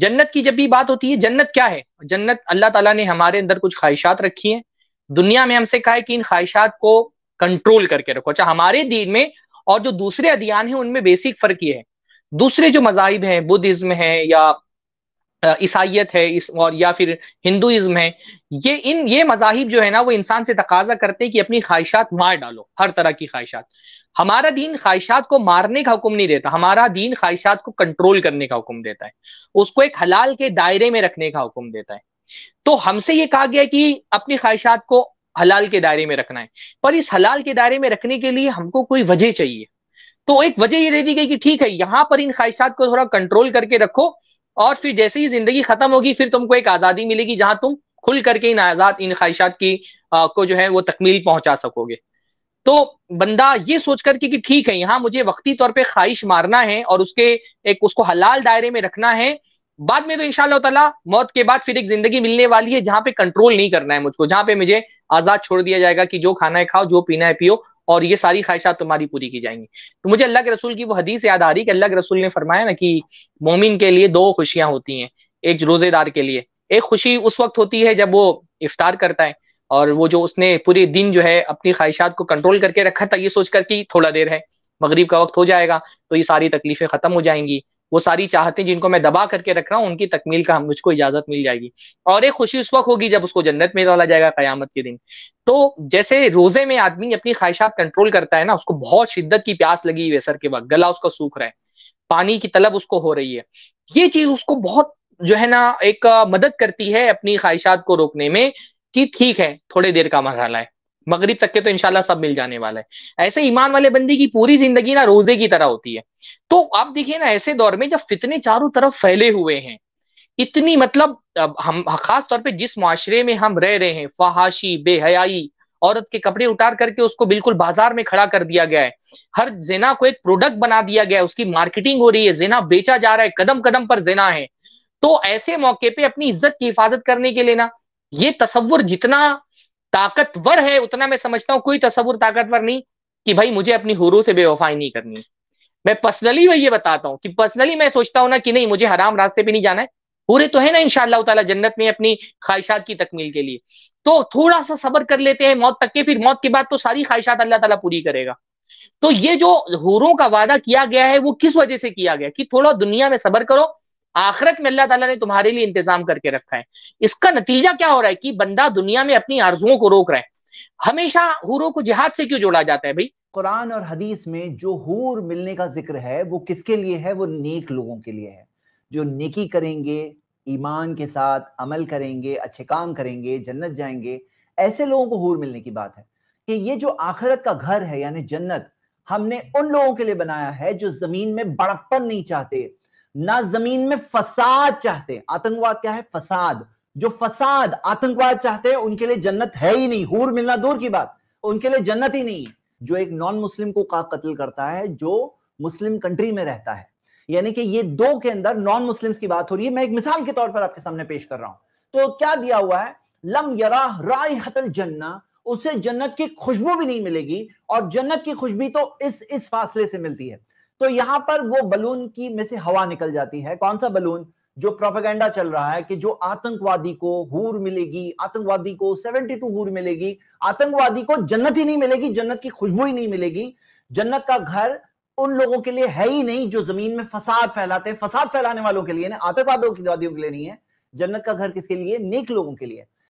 जन्नत की जब भी बात होती है जन्नत क्या है जन्नत अल्लाह ताला ने हमारे अंदर कुछ ख्वाहिशात रखी हैं दुनिया में हमसे कहा है कि इन ख्वाहिशात को कंट्रोल करके रखो अच्छा हमारे दीन में और जो दूसरे अधियान है उनमें बेसिक फर्क ये है दूसरे जो मजाहिब हैं बुद्धिज्म है या ईसाइत है इस और या फिर हिंदुज़म है ये इन ये मजाहिब जो है ना वो इंसान से तकाजा करते हैं कि अपनी ख्वाहिशात मार डालो हर तरह की ख्वाहिशात हमारा दीन ख्वाहिशात को मारने का हुक्म नहीं देता हमारा दीन ख्वाहिशात को कंट्रोल करने का हुक्म देता है उसको एक हलाल के दायरे में रखने का हुक्म देता है तो हमसे ये कहा गया कि अपनी ख्वाहिशात को हलाल के दायरे में रखना है पर इस हलाल के दायरे में रखने के लिए हमको कोई वजह चाहिए तो एक वजह ये दे दी गई कि ठीक है यहाँ पर इन ख्वाहिशात को थोड़ा कंट्रोल करके रखो और फिर जैसे ही जिंदगी खत्म होगी फिर तुमको एक आजादी मिलेगी जहां तुम खुल करके इन आजाद इन ख्वाहिशात की आ, को जो है वो तकमील पहुंचा सकोगे तो बंदा ये सोच करके कि ठीक है यहाँ मुझे वक्ती तौर पे ख्वाहिश मारना है और उसके एक उसको हलाल दायरे में रखना है बाद में तो इनशाला तला मौत के बाद फिर एक जिंदगी मिलने वाली है जहां पे कंट्रोल नहीं करना है मुझको जहां पे मुझे आजाद छोड़ दिया जाएगा कि जो खाना है खाओ जो पीना है पियो और ये सारी ख्वाहिशात तुम्हारी पूरी की जाएंगी तो मुझे अल्लाह के रसूल की वो हदीस याद आ रही कि अल्लाह के रसूल ने फरमाया ना कि मोमिन के लिए दो खुशियां होती हैं एक रोजेदार के लिए एक खुशी उस वक्त होती है जब वो इफ्तार करता है और वो जो उसने पूरे दिन जो है अपनी ख्वाहिशात को कंट्रोल करके रखा था ये सोच कर कि थोड़ा देर है मगरिब का वक्त हो जाएगा तो ये सारी तकलीफें खत्म हो जाएंगी वो सारी चाहते जिनको मैं दबा करके रख रहा हूँ उनकी तकमील का मुझको इजाजत मिल जाएगी और एक खुशी उस वक्त होगी जब उसको जन्नत में डाला जाएगा कयामत के दिन तो जैसे रोजे में आदमी अपनी ख्वाहिशात कंट्रोल करता है ना उसको बहुत शिद्दत की प्यास लगी हुई सर के वक्त गला उसका सूख रहा है पानी की तलब उसको हो रही है ये चीज उसको बहुत जो है ना एक मदद करती है अपनी ख्वाहिशात को रोकने में कि ठीक है थोड़े देर का मरहला है मगरिब तक के तो इनशाला सब मिल जाने वाला है ऐसे ईमान वाले बंदी की पूरी जिंदगी ना रोजे की तरह होती है तो आप देखिए ना ऐसे दौर में जब फितने चारों तरफ फैले हुए हैं इतनी मतलब हम खास तौर पे जिस माशरे में हम रह रहे हैं फहाशी बेहयाई औरत के कपड़े उतार करके उसको बिल्कुल बाजार में खड़ा कर दिया गया है हर जेना को एक प्रोडक्ट बना दिया गया है उसकी मार्केटिंग हो रही है जेना बेचा जा रहा है कदम कदम पर जेना है तो ऐसे मौके पे अपनी इज्जत की हिफाजत करने के लिए ना ये तस्वुर जितना ताकतवर है उतना मैं समझता हूँ कोई तस्वुर ताकतवर नहीं कि भाई मुझे अपनी हुरों से बेवफाई नहीं करनी मैं पर्सनली मैं ये बताता हूँ कि पर्सनली मैं सोचता हूँ ना कि नहीं मुझे हराम रास्ते पे नहीं जाना है पूरे तो है ना इनशाला जन्नत में अपनी ख्वाहिशात की तकमील के लिए तो थोड़ा सा सबर कर लेते हैं मौत तक के फिर मौत के बाद तो सारी ख्वाहिशात अल्लाह ताला पूरी करेगा तो ये जो हूरों का वादा किया गया है वो किस वजह से किया गया कि थोड़ा दुनिया में सबर करो आखिरत में अल्लाह ताला ने तुम्हारे लिए इंतजाम करके रखा है इसका नतीजा क्या हो रहा है कि बंदा दुनिया में अपनी आरजुओं को रोक रहा है हमेशा हूरों को जिहाद से क्यों जोड़ा जाता है भाई कुरान और हदीस में जो हूर मिलने का जिक्र है वो किसके लिए है वो नेक लोगों के लिए है जो नेकी करेंगे ईमान के साथ अमल करेंगे अच्छे काम करेंगे जन्नत जाएंगे ऐसे लोगों को हूर मिलने की बात है कि ये जो आखिरत का घर है यानी जन्नत हमने उन लोगों के लिए बनाया है जो जमीन में बड़प्पन नहीं चाहते ना जमीन में फसाद चाहते हैं आतंकवाद क्या है फसाद जो फसाद आतंकवाद चाहते हैं उनके लिए जन्नत है ही नहीं हूर मिलना दूर की बात उनके लिए जन्नत ही नहीं जो एक नॉन मुस्लिम को का कत्ल करता है जो मुस्लिम कंट्री में रहता है यानी कि ये दो के अंदर नॉन मुस्लिम्स की बात हो रही है मैं एक मिसाल के तौर पर आपके सामने पेश कर रहा हूं तो क्या दिया हुआ है लम यरा राय हतल जन्ना उसे जन्नत की खुशबू भी नहीं मिलेगी और जन्नत की खुशबू तो इस इस फासले से मिलती है तो यहां पर वो बलून की में से हवा निकल जाती है कौन सा बलून जो प्रोपेगेंडा चल रहा है कि जो आतंकवादी को हूर मिलेगी आतंकवादी को 72 हूर मिलेगी आतंकवादी को जन्नत ही नहीं मिलेगी जन्नत की खुशबू ही नहीं मिलेगी जन्नत का घर उन लोगों के लिए है ही नहीं जो जमीन में फसाद फैलाते हैं फसाद फैलाने वालों के लिए आतंकवादियों के लिए नहीं है जन्नत का घर किसके लिए नेक लोगों के लिए